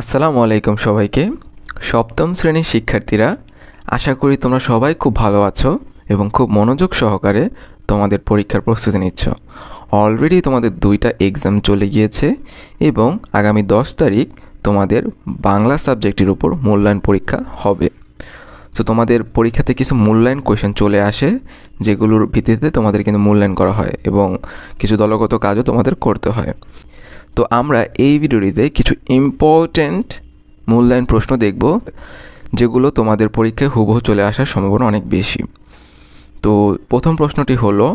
আসসালামু আলাইকুম সবাইকে সপ্তম শ্রেণীর শিক্ষার্থীরা আশা করি তোমরা সবাই খুব ভালো আছো এবং খুব মনোযোগ সহকারে তোমাদের পরীক্ষার প্রস্তুতি নিচ্ছ অলরেডি তোমাদের দুইটা এক্সাম চলে গিয়েছে এবং আগামী দশ তারিখ তোমাদের বাংলা সাবজেক্টের উপর মূল্যায়ন পরীক্ষা হবে তো তোমাদের পরীক্ষাতে কিছু মূল্যায়ন কোয়েশন চলে আসে যেগুলোর ভিত্তিতে তোমাদের কিন্তু মূল্যায়ন করা হয় এবং কিছু দলগত কাজও তোমাদের করতে হয় তো আমরা এই ভিডিওটিতে কিছু ইম্পর্ট্যান্ট মূল্যায়ন প্রশ্ন দেখব যেগুলো তোমাদের পরীক্ষায় হুবহু চলে আসার সম্ভাবনা অনেক বেশি তো প্রথম প্রশ্নটি হলো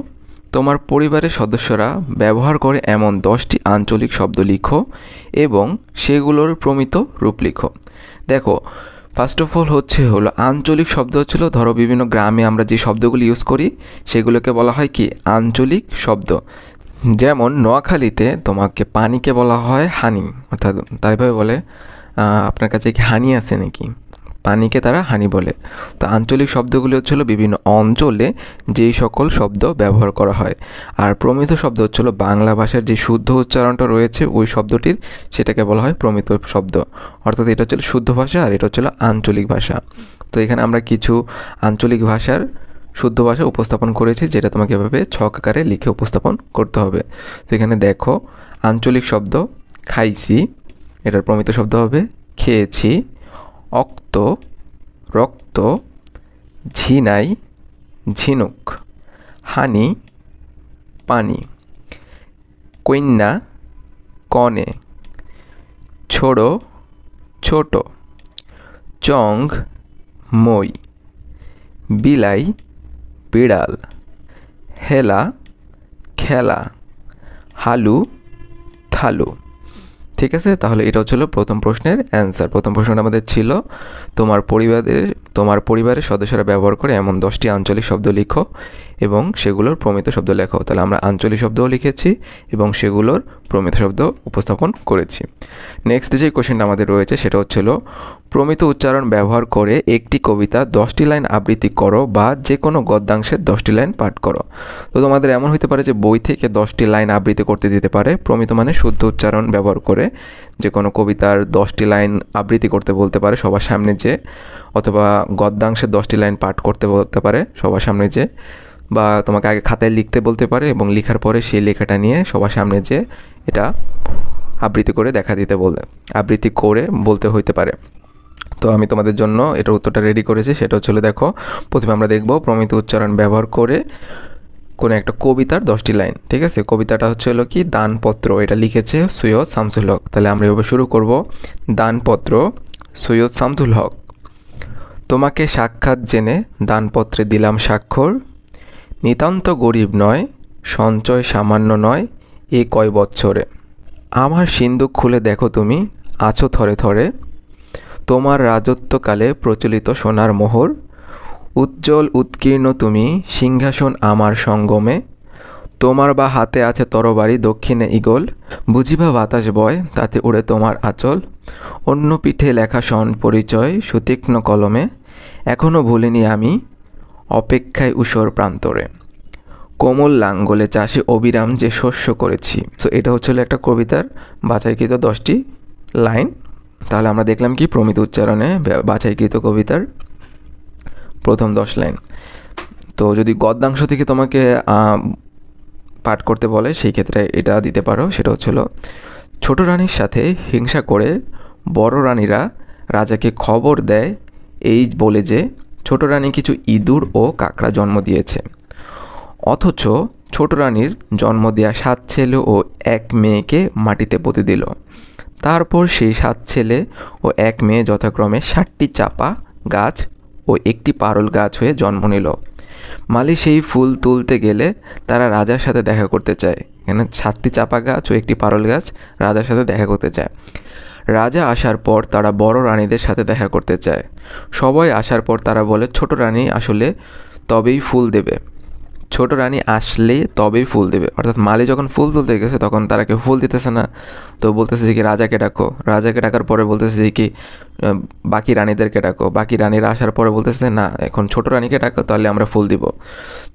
তোমার পরিবারের সদস্যরা ব্যবহার করে এমন দশটি আঞ্চলিক শব্দ লিখো এবং সেগুলোর প্রমিত রূপ লিখো দেখো ফার্স্ট অফ অল হচ্ছে হলো আঞ্চলিক শব্দ ছিল ধরো বিভিন্ন গ্রামে আমরা যে শব্দগুলি ইউজ করি সেগুলোকে বলা হয় কি আঞ্চলিক শব্দ যেমন নোয়াখালীতে তোমাকে পানিকে বলা হয় হানি অর্থাৎ তারভাবে বলে আপনার কাছে কি হানি আছে নাকি পানিকে তারা হানি বলে তো আঞ্চলিক শব্দগুলি হচ্ছিল বিভিন্ন অঞ্চলে যেই সকল শব্দ ব্যবহার করা হয় আর প্রমিত শব্দ হচ্ছিল বাংলা ভাষার যে শুদ্ধ উচ্চারণটা রয়েছে ওই শব্দটির সেটাকে বলা হয় প্রমিত শব্দ অর্থাৎ এটা হচ্ছিল শুদ্ধ ভাষা আর এটা হচ্ছিল আঞ্চলিক ভাষা তো এখানে আমরা কিছু আঞ্চলিক ভাষার শুদ্ধ ভাষায় উপস্থাপন করেছি যেটা তোমাকে এভাবে ছক আকারে লিখে উপস্থাপন করতে হবে তো এখানে দেখো আঞ্চলিক শব্দ খাইছি এটার প্রমিত শব্দ হবে খেয়েছি অক্ত রক্ত ঝিনাই ঝিনুক হানি পানি কন্যা কনে ছোড়ো ছোট চং মই বিলাই বিড়াল হেলা খেলা হালু থালু ঠিক আছে তাহলে এটা ছিল প্রথম প্রশ্নের অ্যান্সার প্রথম প্রশ্নটা আমাদের ছিল তোমার পরিবারের তোমার পরিবারের সদস্যরা ব্যবহার করে এমন দশটি আঞ্চলিক শব্দ লিখো এবং সেগুলোর প্রমিত শব্দ লেখো তাহলে আমরা আঞ্চলিক শব্দও লিখেছি এবং সেগুলোর প্রমিত শব্দ উপস্থাপন করেছি নেক্সট যে কোশ্চেনটা আমাদের রয়েছে সেটা হচ্ছিল প্রমিত উচ্চারণ ব্যবহার করে একটি কবিতা দশটি লাইন আবৃত্তি করো বা যে কোনো গদ্যাংশের দশটি লাইন পাঠ করো তো তোমাদের এমন হতে পারে যে বই থেকে দশটি লাইন আবৃত্তি করতে দিতে পারে প্রমিত মানে শুদ্ধ উচ্চারণ ব্যবহার করে যে কোনো কবিতার দশটি লাইন আবৃত্তি করতে বলতে পারে সবার সামনে যে অথবা গদ্যাংশের দশটি লাইন পাঠ করতে বলতে পারে সবার সামনে যে বা তোমাকে আগে খাতায় লিখতে বলতে পারে এবং লেখার পরে সেই লেখাটা নিয়ে সবার সামনে যে এটা আবৃত্তি করে দেখা দিতে বলে আবৃত্তি করে বলতে হইতে পারে তো আমি তোমাদের জন্য এটার উত্তরটা রেডি করেছি সেটা হচ্ছে দেখো প্রথমে আমরা দেখব প্রমিত উচ্চারণ ব্যবহার করে কোনো একটা কবিতার দশটি লাইন ঠিক আছে কবিতাটা হচ্ছে হলো কি দানপত্র এটা লিখেছে সৈয়দ শামসুল হক তাহলে আমরা এভাবে শুরু করব দানপত্র সৈয়দ শামসুল হক তোমাকে সাক্ষাৎ জেনে দানপত্রে দিলাম স্বাক্ষর নিতান্ত গরিব নয় সঞ্চয় সামান্য নয় এ কয় বৎসরে আমার সিন্দুক খুলে দেখো তুমি আছো থরে থরে তোমার রাজত্বকালে প্রচলিত সোনার মোহর উজ্জ্বল উৎকীর্ণ তুমি সিংহাসন আমার সঙ্গমে তোমার বা হাতে আছে তরবারি দক্ষিণে ইগল বুঝিবা বাতাস বয় তাতে উড়ে তোমার আচল অন্য পিঠে লেখা সন পরিচয় সুতীক্ষ্ণ কলমে এখনও ভুলিনি আমি অপেক্ষায় উষর প্রান্তরে কোমল লাঙ্গলে চাষে অবিরাম যে শস্য করেছি সো এটা হচ্ছিল একটা কবিতার বাছাইকৃত দশটি লাইন তাহলে আমরা দেখলাম কি প্রমিত উচ্চারণে বাছাইকৃত কবিতার প্রথম দশ লাইন তো যদি গদ্যাংশ থেকে তোমাকে পাঠ করতে বলে সেই ক্ষেত্রে এটা দিতে পারো সেটা হচ্ছিল ছোট রানীর সাথে হিংসা করে বড় রানীরা রাজাকে খবর দেয় এই বলে যে ছোট রানী কিছু ইঁদুর ও কাঁকড়া জন্ম দিয়েছে অথচ ছোট রানীর জন্ম দেয়া সাত ছেলে ও এক মেয়েকে মাটিতে পুঁতে দিল তারপর সেই সাত ছেলে ও এক মেয়ে যথাক্রমে ষাটটি চাপা গাছ ও একটি পারল গাছ হয়ে জন্ম নিল মালি সেই ফুল তুলতে গেলে তারা রাজার সাথে দেখা করতে চায় এখানে সাতটি চাপা গাছ ও একটি পারল গাছ রাজার সাথে দেখা করতে চায় রাজা আসার পর তারা বড় রানীদের সাথে দেখা করতে চায় সবাই আসার পর তারা বলে ছোট রানী আসলে তবেই ফুল দেবে ছোট রানী আসলে তবেই ফুল দেবে অর্থাৎ মালি যখন ফুল তুলতে গেছে তখন তারাকে ফুল দিতেছে না তো বলতেছে যে কি রাজাকে ডাকো রাজাকে ডাকার পরে বলতেছে যে কি বাকি রানীদেরকে ডাকো বাকি রানীরা আসার পরে বলতেছে না এখন ছোট রানীকে ডাকো তাহলে আমরা ফুল দিব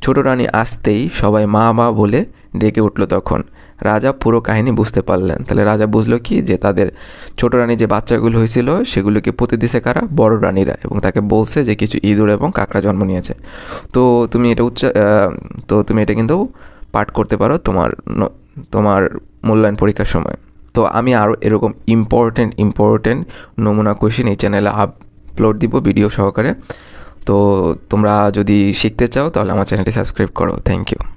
ছোট রানী আসতেই সবাই মা মা বলে ডেকে উঠলো তখন রাজা পুরো কাহিনী বুঝতে পারলেন তাহলে রাজা বুঝলো কি যে তাদের ছোট রানী যে বাচ্চাগুলো হয়েছিল সেগুলোকে পুঁতে দিছে কারা বড় রানীরা এবং তাকে বলছে যে কিছু ইঁদুর এবং কাঁকড়া জন্ম নিয়েছে তো তুমি এটা উচ্চ তো তুমি এটা কিন্তু পাঠ করতে পারো তোমার তোমার মূল্যায়ন পরীক্ষার সময় তো আমি আরও এরকম ইম্পর্টেন্ট ইম্পর্টেন্ট নমুনা কোয়েশ্চেন এই চ্যানেলে আপলোড দিব ভিডিও সহকারে তো তোমরা যদি শিখতে চাও তাহলে আমার চ্যানেলটি সাবস্ক্রাইব করো থ্যাংক ইউ